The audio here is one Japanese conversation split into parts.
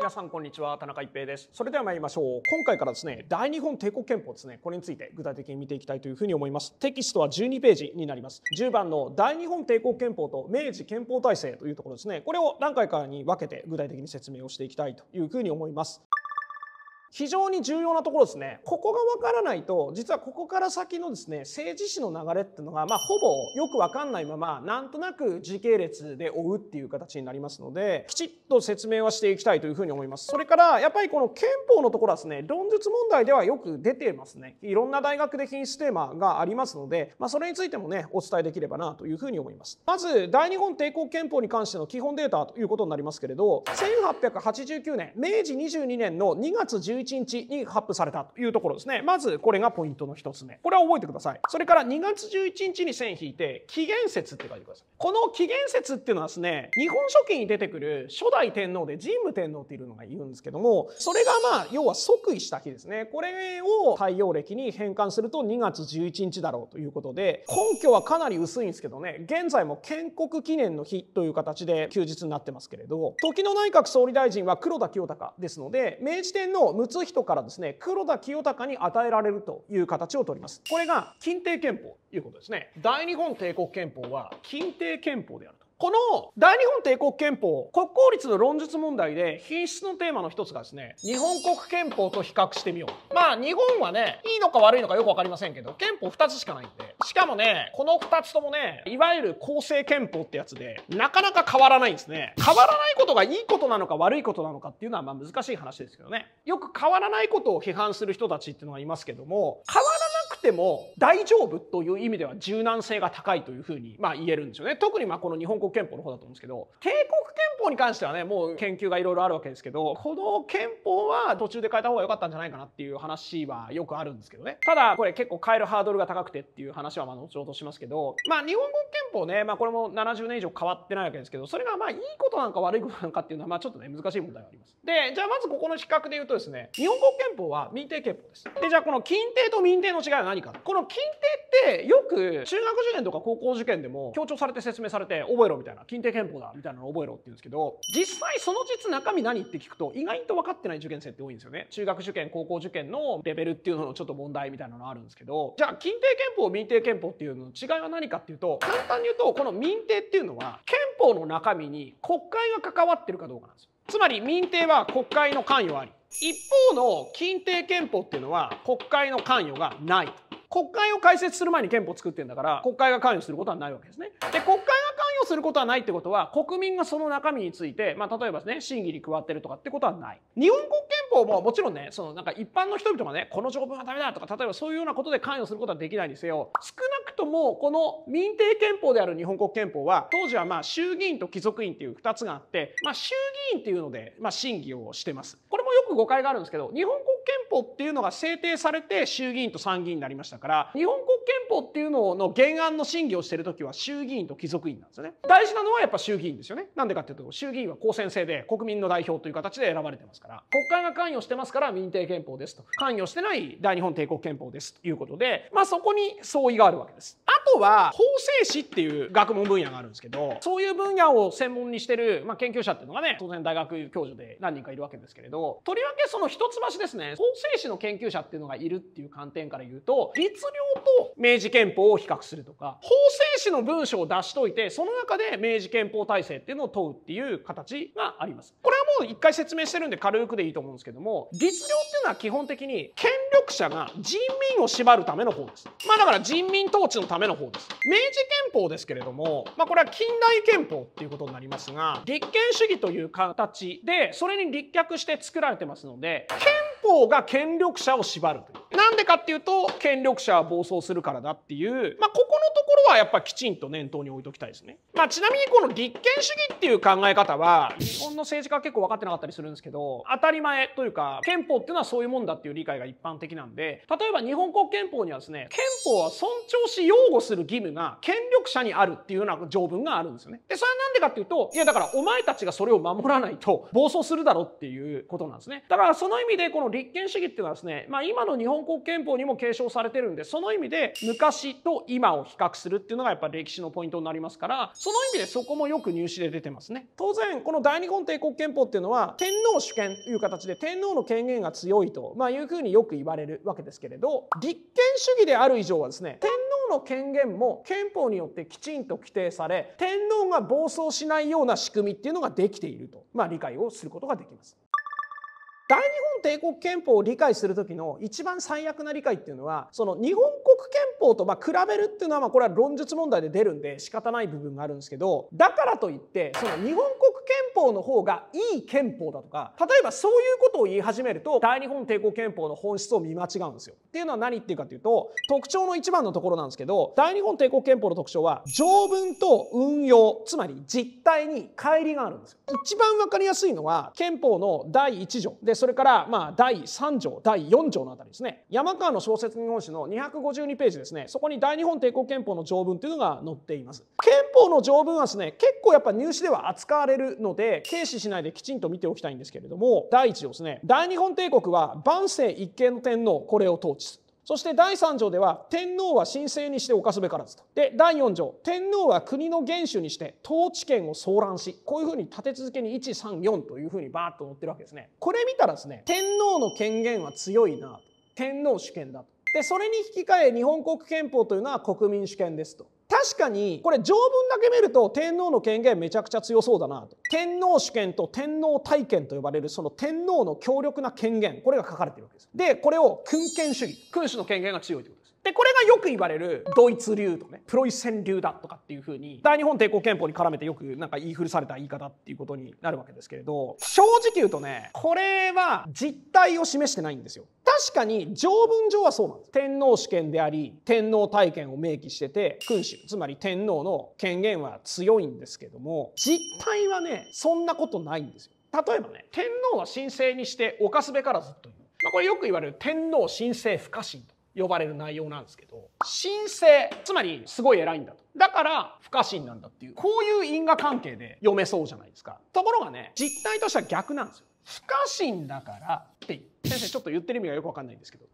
皆さんこんにちは田中一平ですそれでは参りましょう今回からですね大日本帝国憲法ですねこれについて具体的に見ていきたいというふうに思いますテキストは12ページになります10番の大日本帝国憲法と明治憲法体制というところですねこれを何回かに分けて具体的に説明をしていきたいというふうに思います非常に重要なところですね。ここがわからないと、実はここから先のですね、政治史の流れっていうのが、まあ、ほぼよくわかんないまま、なんとなく時系列で追うっていう形になりますので、きちっと説明はしていきたいというふうに思います。それから、やっぱりこの憲法のところはですね、論述問題ではよく出てますね。いろんな大学で品質テーマがありますので、まあ、それについてもね、お伝えできればなというふうに思います。まず、大日本帝国憲法に関しての基本データということになりますけれど、1889年、明治22年の2月12 11日に発布されたというところですねまずこれがポイントの1つ目これは覚えてくださいそれから2月11日に線引いて紀元説って書いてくださいこの紀元説っていうのはですね日本書紀に出てくる初代天皇で神武天皇っていうのがいるんですけどもそれがまあ要は即位した日ですねこれを太陽暦に変換すると2月11日だろうということで根拠はかなり薄いんですけどね現在も建国記念の日という形で休日になってますけれど時の内閣総理大臣は黒田清隆ですので明治天皇つ人からですね黒田清隆に与えられるという形をとりますこれが近帝憲法ということですね大日本帝国憲法は近帝憲法であるとこの大日本帝国憲法国公立の論述問題で品質のテーマの一つがですね日本国憲法と比較してみようまあ日本はねいいのか悪いのかよく分かりませんけど憲法2つしかないんでしかもねこの2つともねいわゆる公正憲法ってやつでなかなか変わらないんですね変わらないことがいいことなのか悪いことなのかっていうのはまあ難しい話ですけどねよく変わらないことを批判する人たちっていうのがいますけども変わらないくても大丈夫という意味では柔軟性が高いというふうにまあ言えるんですよね。特にまあこの日本国憲法の方だと思うんですけど、帝国憲法に関してはね、もう研究がいろいろあるわけですけど、この憲法は途中で変えた方が良かったんじゃないかなっていう話はよくあるんですけどね。ただこれ結構変えるハードルが高くてっていう話はまあ後ほどしますけど、まあ日本国憲法ね、まあこれも70年以上変わってないわけですけど、それがまあいいことなんか悪いことなのかっていうのはまあちょっとね難しい問題があります。で、じゃあまずここの比較で言うとですね、日本国憲法は民定憲法です。で、じゃあこの近定と民定の違いは何かこの近定ってよく中学受験とか高校受験でも強調されて説明されて覚えろみたいな近定憲法だみたいなの覚えろって言うんですけど実際その実中身何って聞くと意外と分かってない受験生って多いんですよね中学受験高校受験のレベルっていうののちょっと問題みたいなのあるんですけどじゃあ近定憲法民定憲法っていうのの違いは何かっていうと簡単に言うとこの民定っていうのは憲法の中身に国会が関わってるかどうかなんですよつまり民定は国会の関与あり一方の近定憲法っていうのは国会の関与がない。国会を開設する前に憲法を作ってんだから国会が関与することはないわけですね。で国会が関与することはないってことは国民がその中身について、まあ、例えばね審議に加わってるとかってことはない。日本国憲法ももちろんねそのなんか一般の人々がねこの条文はダメだとか例えばそういうようなことで関与することはできないにせよ少なくともこの民定憲法である日本国憲法は当時はまあ衆議院と貴族院っていう2つがあって、まあ、衆議院っていうのでまあ審議をしてます。これもよく誤解があるんですけど日本国憲法っていうのが制定されて衆議院と参議院になりましたから日本国憲法っていうのの原案の審議をしてる時は衆議院と貴族院なんですよね大事なのはやっぱ衆議院ですよねなんでかっていうと衆議院は公選制で国民の代表という形で選ばれてますから国会が関与してますから民定憲法ですと関与してない大日本帝国憲法ですということでまあそこに相違があるわけですあとは法制史っていう学問分野があるんですけどそういう分野を専門にしてる、まあ、研究者っていうのがね当然大学教授で何人かいるわけですけれどとりわけその一橋ですね法制史の研究者っていうのがいるっていう観点から言うと律令と明治憲法を比較するとか法制史の文章を出しといてその中で明治憲法体制っていうのを問うっていう形があります。これはもう一回説明してるんで軽くでいいと思うんですけども律令っていうのは基本的に権力者が人民を縛るための法です。まあだから人民統治のための方です明治憲法ですけれども、まあ、これは近代憲法っていうことになりますが立憲主義という形でそれに立脚して作られてますので憲法が権力者を縛るという。なんでかっていうと権力者は暴走するからだっていう、まあ、ここのところはやっぱきちんと念頭に置いときたいですね。まあ、ちなみにこの立憲主義っていう考え方は日本の政治家は結構分かってなかったりするんですけど当たり前というか憲法っていうのはそういうもんだっていう理解が一般的なんで例えば日本国憲法にはですね憲法は尊重し擁護すする義務が権力者にあるっていうような条文があるんですよね。で、それはなんでかっていうと、いやだからお前たちがそれを守らないと暴走するだろっていうことなんですね。だからその意味でこの立憲主義っていうのはですね、まあ今の日本国憲法にも継承されてるんで、その意味で昔と今を比較するっていうのがやっぱ歴史のポイントになりますから、その意味でそこもよく入試で出てますね。当然、この大日本帝国憲法っていうのは天皇主権という形で天皇の権限が強いと、まあ、いうふうによく言われるわけですけれど、立憲主義である以上はですね、天皇の権限も憲法によってきちんと規定され天皇が暴走しないような仕組みっていうのができていると、まあ、理解をすることができます。大日本帝国憲法を理解する時の一番最悪な理解っていうのはその日本国憲法とま比べるっていうのはまこれは論述問題で出るんで仕方ない部分があるんですけどだからといってその日本国憲法の方がいい憲法だとか例えばそういうことを言い始めると大日本帝国憲法の本質を見間違うんですよ。っていうのは何っていうかというと特徴の一番のところなんですけど大日本帝国憲法の特徴は条文と運用つまり実態に乖離があるんですよ。一番分かりやすいのは憲法の第1条でそれから、まあ、第3条、第4条のあたりですね。山川の小説日本史の252ページですね。そこに大日本帝国憲法の条文というのが載っています。憲法の条文はですね、結構やっぱ入試では扱われるので、軽視しないできちんと見ておきたいんですけれども、第1条ですね。大日本帝国は万世一系の天皇、これを統治する。そして第3条では天皇は神聖にして犯すべからずと。で第4条天皇は国の元首にして統治権を騒乱しこういうふうに立て続けに134というふうにバーッと載ってるわけですね。これ見たらですね天皇の権限は強いな天皇主権だと。でそれに引き換え日本国憲法というのは国民主権ですと。確かにこれ条文だけ見ると天皇の権限めちゃくちゃ強そうだなと天皇主権と天皇体権と呼ばれるその天皇の強力な権限これが書かれてるわけですでこれを君権主義君主の権限が強いということでこれがよく言われるドイツ流とねプロイセン流だとかっていうふうに大日本帝国憲法に絡めてよくなんか言い古された言い方っていうことになるわけですけれど正直言うとねこれは実態を示してないんですよ。確かに条文上はそうなんです天皇主権であり天皇体権を明記してて君主つまり天皇の権限は強いんですけども実態はねそんなことないんですよ。例えばね天皇は神聖にして犯すべからずという、まあ、これよく言われる天皇神聖不可侵と呼ばれる内容なんですけど神聖つまりすごい偉いんだとだから不可侵なんだっていうこういう因果関係で読めそうじゃないですかところがね実態としては逆なんですよ不可侵だからって先生ちょっと言ってる意味がよくわかんないんですけど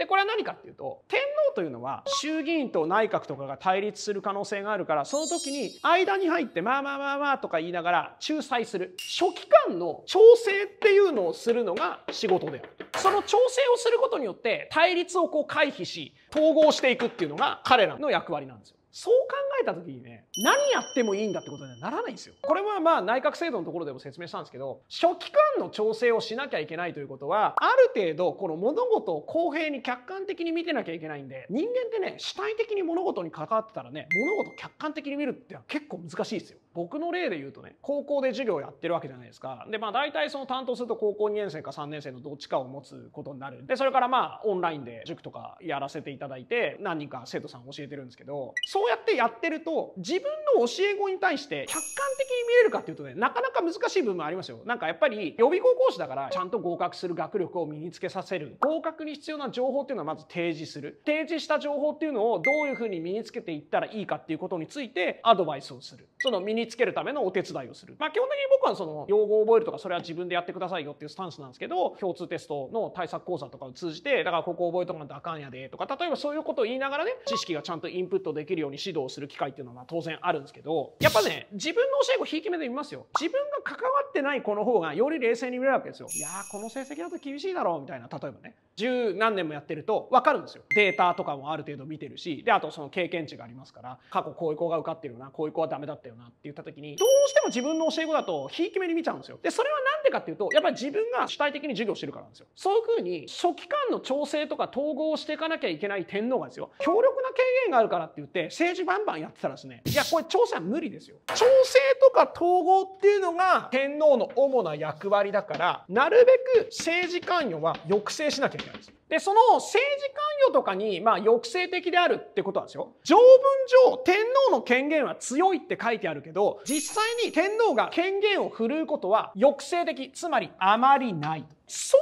でこれは何かっていうと天皇というのは衆議院と内閣とかが対立する可能性があるからその時に間に入ってまあまあまあまあとか言いながら仲裁する書記官の調整っていうのをするのが仕事であるその調整をすることによって対立をこう回避し統合していくっていうのが彼らの役割なんですよ。そう考えた時にね何やってもいいんだってことにはならないんですよこれはまあ内閣制度のところでも説明したんですけど書記官の調整をしなきゃいけないということはある程度この物事を公平に客観的に見てなきゃいけないんで人間ってね主体的に物事に関わってたらね物事を客観的に見るってのは結構難しいですよ僕の例で言うとね高校で授業やってるわけじゃないですかでまあ大体その担当すると高校2年生か3年生のどっちかを持つことになるでそれからまあオンラインで塾とかやらせていただいて何人か生徒さん教えてるんですけどそうやってやってると自分の教え子に対して客観的に見れるかっていうとねなかなか難しい部分ありますよなんかやっぱり予備校講師だからちゃんと合格する学力を身につけさせる合格に必要な情報っていうのはまず提示する提示した情報っていうのをどういうふうに身につけていったらいいかっていうことについてアドバイスをするその身ににつけるためのお手伝いをする。まあ、基本的に僕はその用語を覚えるとかそれは自分でやってくださいよっていうスタンスなんですけど共通テストの対策講座とかを通じてだからここ覚えとかんてあかんやでとか例えばそういうことを言いながらね知識がちゃんとインプットできるように指導する機会っていうのは当然あるんですけどやっぱね自分の教え子ひいき目で見ますよ。自分が関わってない子の方がより冷静に見れるわけですよ。いやこの成績だと厳しいだろうみたいな例えばね十何年もやってると分かるんですよデータとかもある程度見てるしであとその経験値がありますから過去こういう子が受かってるよなこういう子はダメだったよなっていう言った時にどうしても自分の教え子だとひいき目に見ちゃうんですよ。でそれは何でかっていうとやっぱり自分が主体的に授業してるからなんですよ。そういう風に初期官の調整とか統合をしていかなきゃいけない天皇がですよ強力な権限があるからって言って政治バンバンやってたらですねいやこれ調整は無理ですよ。調整とか統合っていうのが天皇の主な役割だからなるべく政治関与は抑制しなきゃいけないんですよ。でその政治関与とかにまあ抑制的であるってことなんですよ。条文上天皇の権限は強いって書いてあるけど実際に天皇が権限を振るうことは抑制的つまりあまりない。そ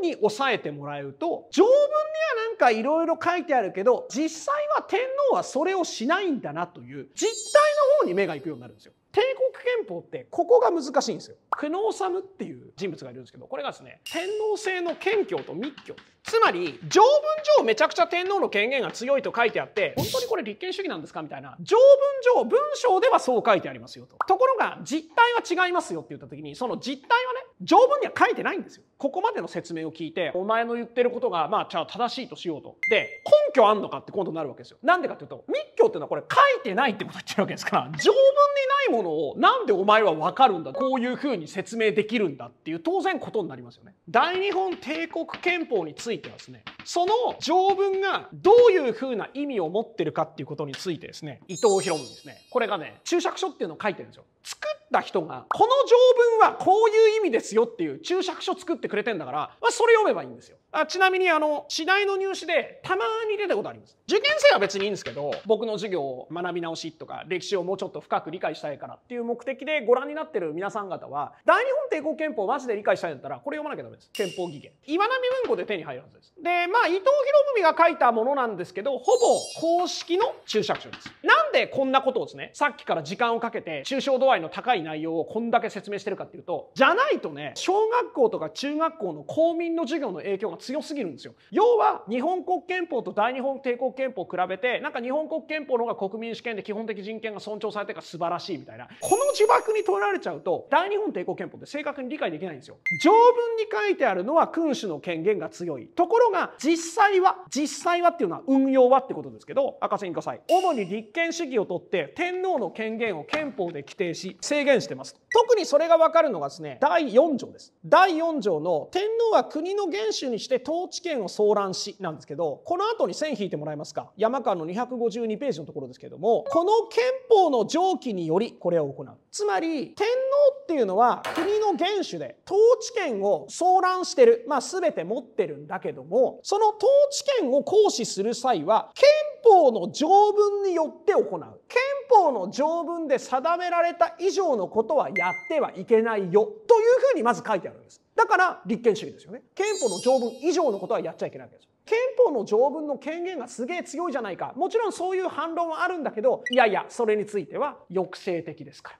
ういうふうに抑えてもらうと条文にはなんかいろいろ書いてあるけど実際は天皇はそれをしないんだなという実態の方に目がいくようになるんですよ。帝国憲法ってここが難しいんですよ。久能治っていう人物がいるんですけどこれがですね天皇制の謙虚と密教つまり条文上めちゃくちゃ天皇の権限が強いと書いてあって本当にこれ立憲主義なんですかみたいな条文上文章ではそう書いてありますよとところが実態は違いますよって言った時にその実態はね条文には書いてないんですよここまでの説明を聞いてお前の言ってることがまあじゃあ正しいとしようとで根拠あんのかって今度なるわけですよなんでかっていうと密教っていうのはこれ書いてないってこと言ってるわけですから条文にないものものをなんでお前はわかるんだこういうふうに説明できるんだっていう当然ことになりますよね。大日本帝国憲法についてはですねその条文がどういうふうな意味を持ってるかっていうことについてですね伊藤博文ですねこれがね注釈書っていうのを書いてるんですよ。作った人がこの条文はこういう意味ですよっていう注釈書作ってくれてんだから、まあ、それ読めばいいんですよあちなみにあの次第の入試でたまに出たことあります受験生は別にいいんですけど僕の授業を学び直しとか歴史をもうちょっと深く理解したいからっていう目的でご覧になってる皆さん方は大日本帝国憲法をマジで理解したいんだったらこれ読まなきゃダメです憲法義源岩波文庫で手に入るはずですでまあ伊藤博文が書いたものなんですけどほぼ公式の注釈書ですなんでこんなことをですねさっきから時間をかけて抽象度合いの高いい内容をこんだけ説明してるかっていうとじゃないとね小学校とか中学校の公民の授業の影響が強すぎるんですよ要は日本国憲法と大日本帝国憲法を比べてなんか日本国憲法の方が国民主権で基本的人権が尊重されてるから素晴らしいみたいなこの呪縛に取られちゃうと大日本帝国憲法って正確に理解できないんですよ条文に書いてあるのは君主の権限が強いところが実際は実際はっていうのは運用はってことですけど赤線ください主に立憲主義をとって天皇の権限を憲法で規定し制限言してます特にそれがわかるのがですね第4条です第4条の「天皇は国の元首にして統治権を騒乱し」なんですけどこの後に線引いてもらえますか山間の252ページのところですけどもこの憲法の上記によりこれを行うつまり天皇っていうのは国の元首で統治権を騒乱してる、まあ、全て持ってるんだけどもその統治権を行使する際は憲法法の条文によって行う憲法の条文で定められた以上のことはやってはいけないよというふうにまず書いてあるんですだから立憲主義ですよね憲法の条文以上のことはやっちゃいけないわけです憲法の条文の権限がすげえ強いじゃないかもちろんそういう反論はあるんだけどいやいやそれについては抑制的ですから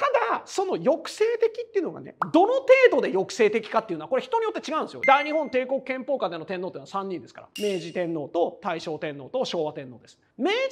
ただその抑制的っていうのがねどの程度で抑制的かっていうのはこれ人によって違うんですよ大日本帝国憲法下での天皇っていうのは3人ですから明治天皇と大正天皇と昭和天皇です明治天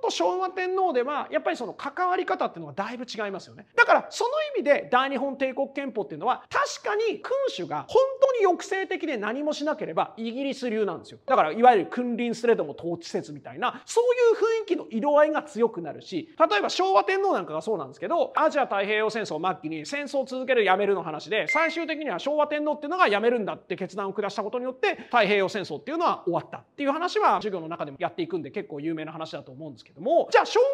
皇と昭和天皇ではやっぱりその関わり方っていうのがだいぶ違いますよねだからその意味で大日本帝国憲法っていうのは確かに君主が本当に抑制的で何もしなければイギリス流なんですよだからいわゆる君臨すれども統治説みたいなそういう雰囲気の色合いが強くなるし例えば昭和天皇なんかがそうなんですけどアジア太平洋戦争末期に戦争を続けるやめるの話で最終的には昭和天皇っていうのがやめるんだって決断を下したことによって太平洋戦争っていうのは終わったっていう話は授業の中でもやっていくんで結構有名名な話だと思うんですけどもじゃあ昭和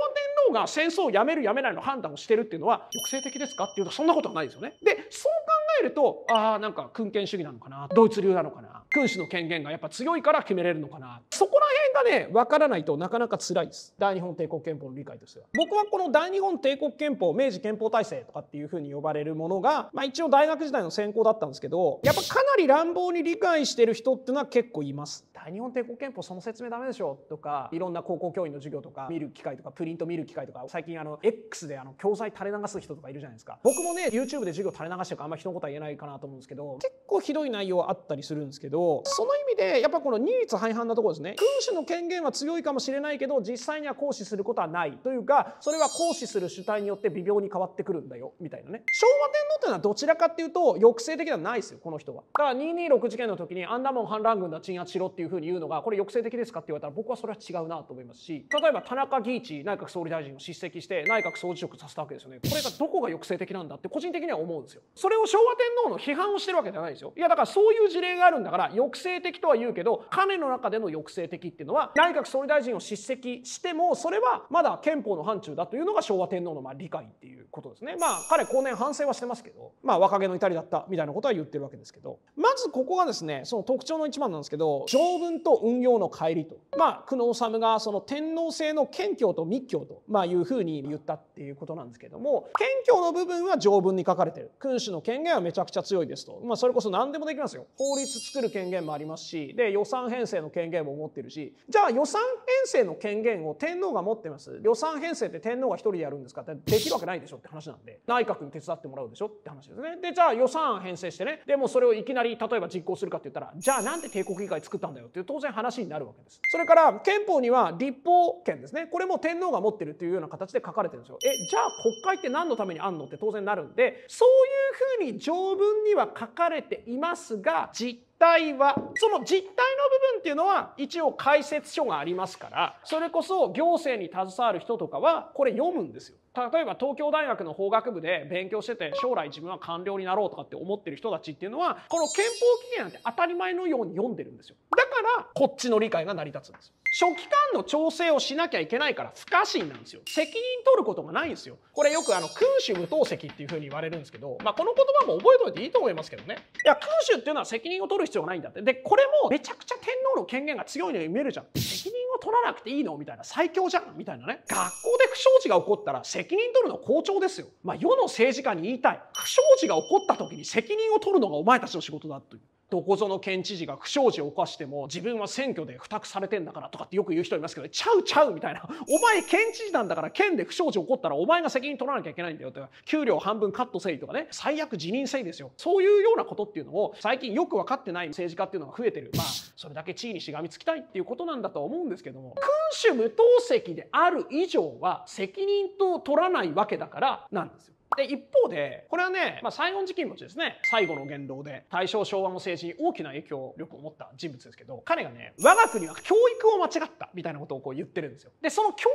天皇が戦争をやめるやめないの判断をしてるっていうのは抑制的ですかっていうとそんなことはないですよね。でそう考えるとああなんか君権主義なのかなドイツ流なのかな君主の権限がやっぱ強いから決めれるのかなそこ辺がね分からないとなかなか辛いです大日本帝国憲法の理解としては。僕はこの大日本帝国憲法明治憲法体制とかっていうふうに呼ばれるものが、まあ、一応大学時代の専攻だったんですけどやっぱかなり乱暴に理解してる人っていうのは結構います。大日本帝国憲法その説明ダメでしょとかいろんな高校教員の授業とか見る機会とかプリント見る機会とか最近あの X であの教材垂れ流す人とかいるじゃないですか僕もね YouTube で授業垂れ流してるからあんま人のことは言えないかなと思うんですけど結構ひどい内容あったりするんですけどその意味でやっぱこの二律背反なところですね君主の権限は強いかもしれないけど実際には行使することはないというかそれは行使する主体によって微妙に変わってくるんだよみたいなね昭和天皇っていうのはどちらかっていうと抑制的ではないですよこの人はだから226事件の時にアンダモン反乱軍だ鎮圧しろっていうふうに言うのがこれ抑制的ですかって言われたら僕はそれは違うなと思いますし例えば田中義一内閣総理大臣を叱責して内閣総辞職させたわけですよねこれがどこが抑制的なんだって個人的には思うんですよそれを昭和天皇の批判をしてるわけじゃないですよいやだからそういう事例があるんだから抑制的ととは言うけど彼の中での抑制的っていうのは内閣総理大臣を叱責してもそれはまだ憲法の範疇だというのが昭和天皇のま理解っていうことですねまあ彼後年反省はしてますけどまあ若気の至りだったみたいなことは言ってるわけですけどまずここがですねその特徴の一番なんですけど条文と運用の乖離とまあ久能治がその天皇制の謙虚と密教とまいうふうに言ったっていうことなんですけども謙虚の部分は条文に書かれてる君主の権限はめちゃくちゃ強いですとまあそれこそ何でもできますよ法律作る権限もありますししで予算編成の権限も持ってるしじゃあ予算編成の権限を天皇が持ってます予算編成って天皇が1人でやるんですかってできるわけないでしょって話なんで内閣に手伝ってもらうでしょって話ですねでじゃあ予算案編成してねでもそれをいきなり例えば実行するかって言ったらじゃあなんで帝国議会作ったんだよっていう当然話になるわけですそれから憲法には立法権ですねこれも天皇が持ってるっていうような形で書かれてるんですよえじゃあ国会って何のためにあんのって当然なるんでそういうふうに条文には書かれていますが実体はその実態の部分っていうのは一応解説書がありますからそれこそ行政に携わる人とかはこれ読むんですよ。例えば東京大学の法学部で勉強してて将来自分は官僚になろうとかって思ってる人たちっていうのはこの憲法期限なんて当たり前のように読んでるんですよだからこっちの理解が成り立つんです書記官の調整をしなきゃいけないから不可侵なんですよ責任取ることがないんですよこれよくあの君主無党籍っていうふうに言われるんですけど、まあ、この言葉も覚えといていいと思いますけどねいや君主っていうのは責任を取る必要がないんだってでこれもめちゃくちゃ天皇の権限が強いのに見えるじゃん責任を取らなくていいのみたいな最強じゃんみたいなね学校で不祥事が起こったら責責任取るの校長ですよ。まあ、世の政治家に言いたい。不祥事が起こった時に責任を取るのがお前たちの仕事だという。どこぞの県知事が不祥事を犯しても自分は選挙で付託されてんだからとかってよく言う人いますけどちゃうちゃうみたいなお前県知事なんだから県で不祥事起こったらお前が責任取らなきゃいけないんだよとか給料半分カットせいとかね最悪辞任せいですよそういうようなことっていうのを最近よく分かってない政治家っていうのが増えてるまあそれだけ地位にしがみつきたいっていうことなんだとは思うんですけども君主無党籍である以上は責任と取らないわけだからなんですよ。で、一方で、これはね、まあ、西園寺金持ちですね。最後の元老で、大正昭和の政治に大きな影響力を持った人物ですけど、彼がね、我が国は教育を間違った、みたいなことをこう言ってるんですよ。で、その教育を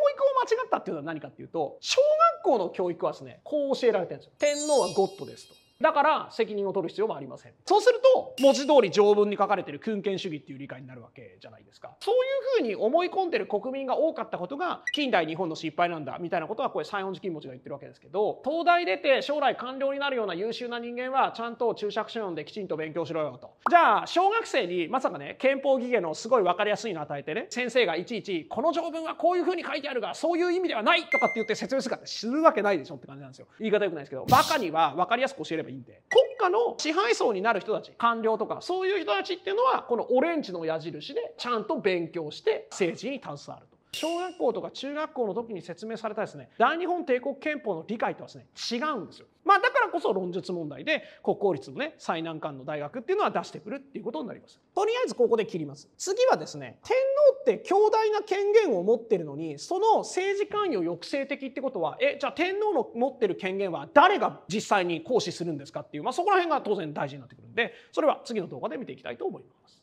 間違ったっていうのは何かっていうと、小学校の教育はですね、こう教えられてるんですよ。天皇はゴッドですと。だから責任を取る必要はありませんそうすると文字通り条文に書かれてる訓権主義っていう理解になるわけじゃないですかそういうふうに思い込んでる国民が多かったことが近代日本の失敗なんだみたいなことはこれ西園寺金持ちが言ってるわけですけど東大出て将来官僚になるような優秀な人間はちゃんと注釈書読んできちんと勉強しろよとじゃあ小学生にまさかね憲法義芸のすごい分かりやすいの与えてね先生がいちいちこの条文はこういうふうに書いてあるがそういう意味ではないとかって言って説明するかってするわけないでしょって感じなんですよ言い方よくないですけどバカには分かりやすく教えればいいんで国家の支配層になる人たち官僚とかそういう人たちっていうのはこのオレンジの矢印でちゃんと勉強して政治に携わる。小学校とか中学校の時に説明されたですね大日本帝国憲法の理解とはですね違うんですよ。まあ、だからこそ論述問題で国公立のね最難関の大学っていうのは出してくるっていうことになります。とりあえずここで切ります。次はですね天皇って強大な権限を持ってるのにその政治関与抑制的ってことはえじゃあ天皇の持ってる権限は誰が実際に行使するんですかっていう、まあ、そこら辺が当然大事になってくるんでそれは次の動画で見ていきたいと思います。